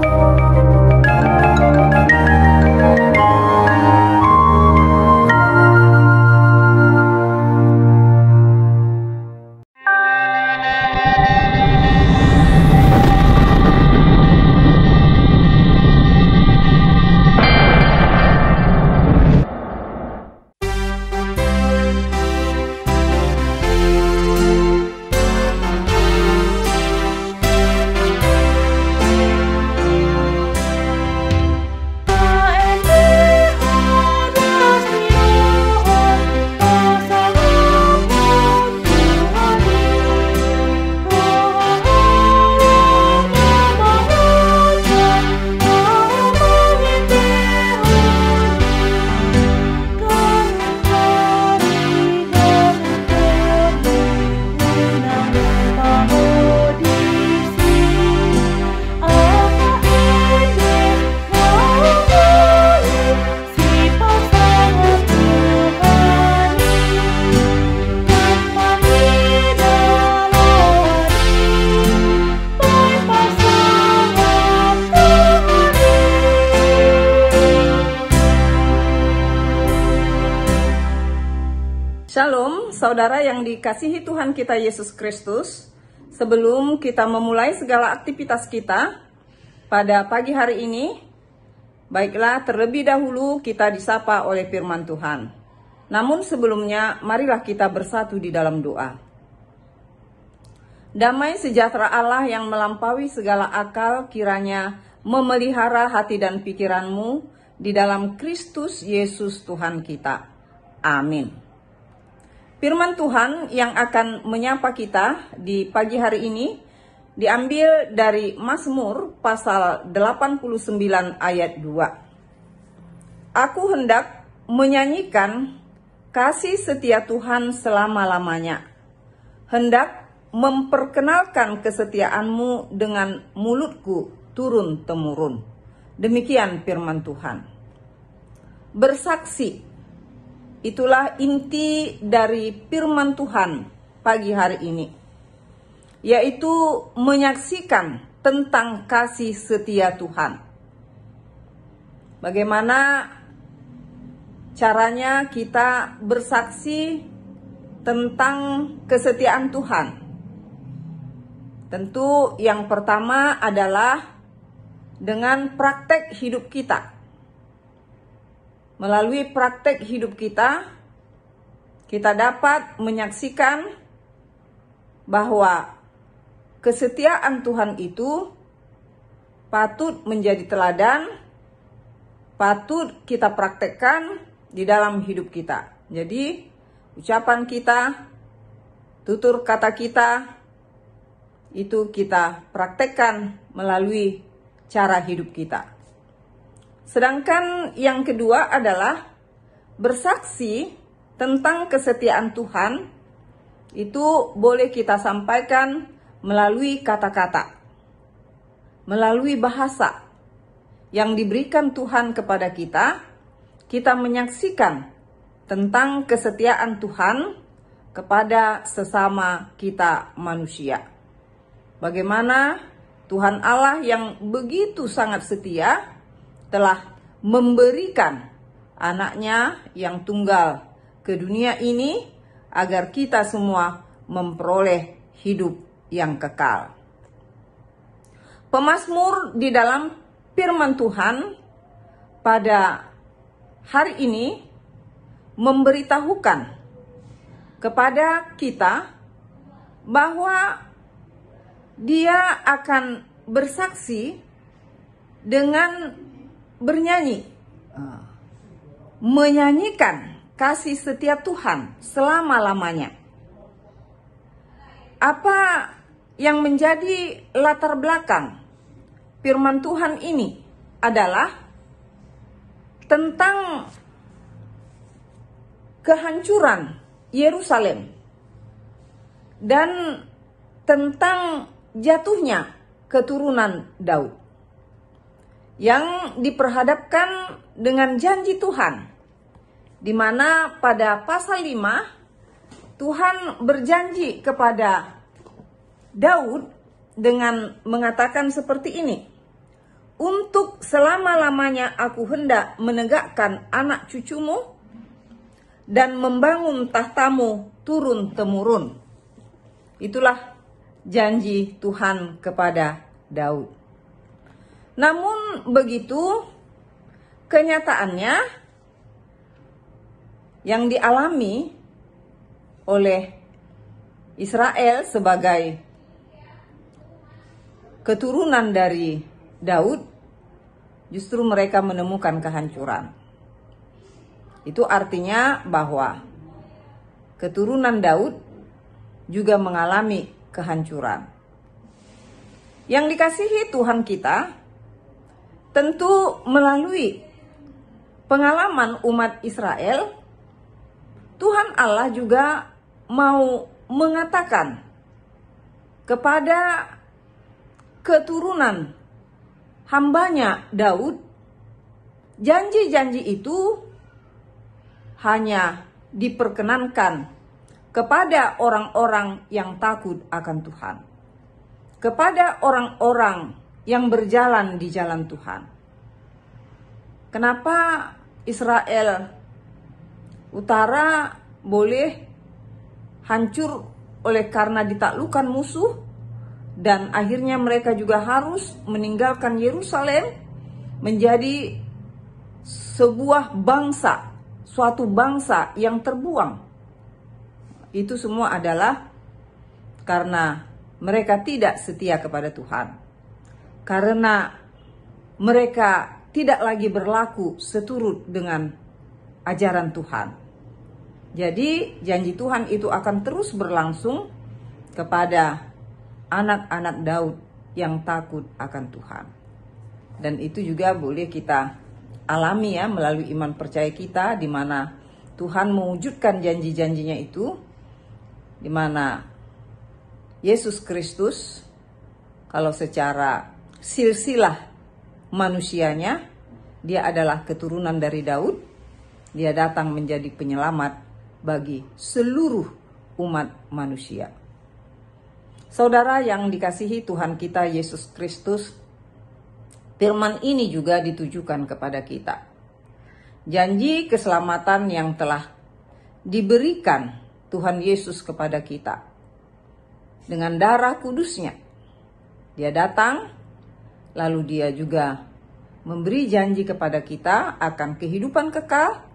Música saudara yang dikasihi Tuhan kita Yesus Kristus, sebelum kita memulai segala aktivitas kita pada pagi hari ini, baiklah terlebih dahulu kita disapa oleh firman Tuhan. Namun sebelumnya, marilah kita bersatu di dalam doa. Damai sejahtera Allah yang melampaui segala akal kiranya memelihara hati dan pikiranmu di dalam Kristus Yesus Tuhan kita. Amin. Firman Tuhan yang akan menyapa kita di pagi hari ini diambil dari Mazmur pasal 89 ayat 2. Aku hendak menyanyikan kasih setia Tuhan selama-lamanya. Hendak memperkenalkan kesetiaanmu dengan mulutku turun-temurun. Demikian firman Tuhan. Bersaksi Itulah inti dari firman Tuhan pagi hari ini, yaitu menyaksikan tentang kasih setia Tuhan. Bagaimana caranya kita bersaksi tentang kesetiaan Tuhan? Tentu, yang pertama adalah dengan praktek hidup kita Melalui praktek hidup kita, kita dapat menyaksikan bahwa kesetiaan Tuhan itu patut menjadi teladan, patut kita praktekkan di dalam hidup kita. Jadi, ucapan kita, tutur kata kita, itu kita praktekkan melalui cara hidup kita. Sedangkan yang kedua adalah bersaksi tentang kesetiaan Tuhan itu boleh kita sampaikan melalui kata-kata, melalui bahasa yang diberikan Tuhan kepada kita. Kita menyaksikan tentang kesetiaan Tuhan kepada sesama kita manusia. Bagaimana Tuhan Allah yang begitu sangat setia telah memberikan anaknya yang tunggal ke dunia ini agar kita semua memperoleh hidup yang kekal. Pemasmur di dalam firman Tuhan pada hari ini memberitahukan kepada kita bahwa dia akan bersaksi dengan bernyanyi, ah. menyanyikan kasih setia Tuhan selama-lamanya. Apa yang menjadi latar belakang firman Tuhan ini adalah tentang kehancuran Yerusalem dan tentang jatuhnya keturunan Daud yang diperhadapkan dengan janji Tuhan. Di mana pada pasal 5 Tuhan berjanji kepada Daud dengan mengatakan seperti ini. Untuk selama-lamanya aku hendak menegakkan anak cucumu dan membangun tahtamu turun-temurun. Itulah janji Tuhan kepada Daud. Namun begitu, kenyataannya yang dialami oleh Israel sebagai keturunan dari Daud, justru mereka menemukan kehancuran. Itu artinya bahwa keturunan Daud juga mengalami kehancuran. Yang dikasihi Tuhan kita, Tentu melalui pengalaman umat Israel, Tuhan Allah juga mau mengatakan kepada keturunan hambanya Daud, janji-janji itu hanya diperkenankan kepada orang-orang yang takut akan Tuhan, kepada orang-orang yang berjalan di jalan Tuhan. Kenapa Israel utara boleh hancur oleh karena ditaklukan musuh dan akhirnya mereka juga harus meninggalkan Yerusalem menjadi sebuah bangsa, suatu bangsa yang terbuang. Itu semua adalah karena mereka tidak setia kepada Tuhan karena mereka tidak lagi berlaku seturut dengan ajaran Tuhan. Jadi, janji Tuhan itu akan terus berlangsung kepada anak-anak Daud yang takut akan Tuhan. Dan itu juga boleh kita alami ya melalui iman percaya kita di mana Tuhan mewujudkan janji-janjinya itu di mana Yesus Kristus kalau secara silsilah manusianya. Dia adalah keturunan dari Daud. Dia datang menjadi penyelamat bagi seluruh umat manusia. Saudara yang dikasihi Tuhan kita Yesus Kristus, firman ini juga ditujukan kepada kita. Janji keselamatan yang telah diberikan Tuhan Yesus kepada kita. Dengan darah kudusnya, dia datang Lalu dia juga memberi janji kepada kita akan kehidupan kekal,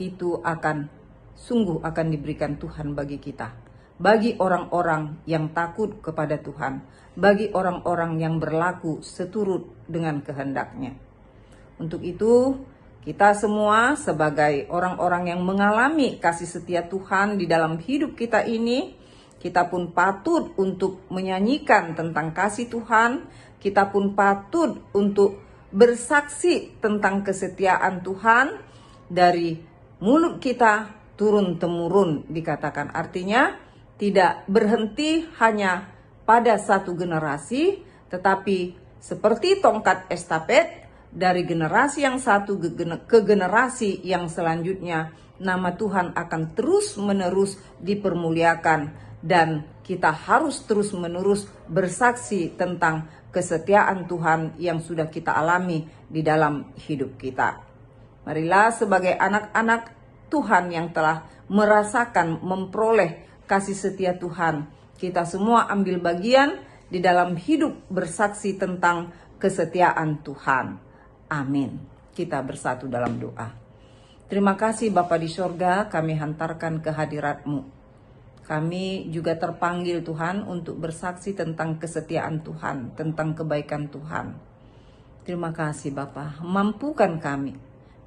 itu akan sungguh akan diberikan Tuhan bagi kita. Bagi orang-orang yang takut kepada Tuhan, bagi orang-orang yang berlaku seturut dengan kehendaknya. Untuk itu, kita semua sebagai orang-orang yang mengalami kasih setia Tuhan di dalam hidup kita ini, kita pun patut untuk menyanyikan tentang kasih Tuhan kita pun patut untuk bersaksi tentang kesetiaan Tuhan dari mulut kita turun-temurun dikatakan. Artinya tidak berhenti hanya pada satu generasi, tetapi seperti tongkat estafet dari generasi yang satu ke generasi yang selanjutnya, nama Tuhan akan terus-menerus dipermuliakan dan kita harus terus-menerus bersaksi tentang kesetiaan Tuhan yang sudah kita alami di dalam hidup kita. Marilah sebagai anak-anak Tuhan yang telah merasakan memperoleh kasih setia Tuhan, kita semua ambil bagian di dalam hidup bersaksi tentang kesetiaan Tuhan. Amin. Kita bersatu dalam doa. Terima kasih Bapa di sorga, kami hantarkan kehadiratmu kami juga terpanggil Tuhan untuk bersaksi tentang kesetiaan Tuhan, tentang kebaikan Tuhan. Terima kasih Bapa, mampukan kami.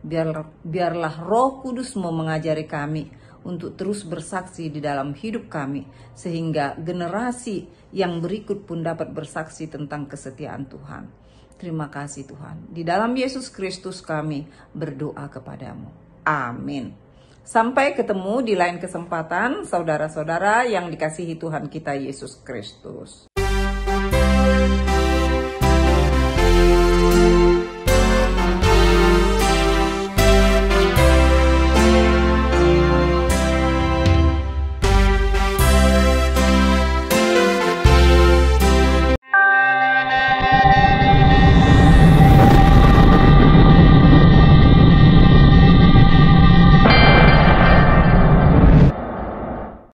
Biar, biarlah Roh Kudus mau mengajari kami untuk terus bersaksi di dalam hidup kami, sehingga generasi yang berikut pun dapat bersaksi tentang kesetiaan Tuhan. Terima kasih Tuhan. Di dalam Yesus Kristus kami berdoa kepadamu. Amin. Sampai ketemu di lain kesempatan saudara-saudara yang dikasihi Tuhan kita Yesus Kristus.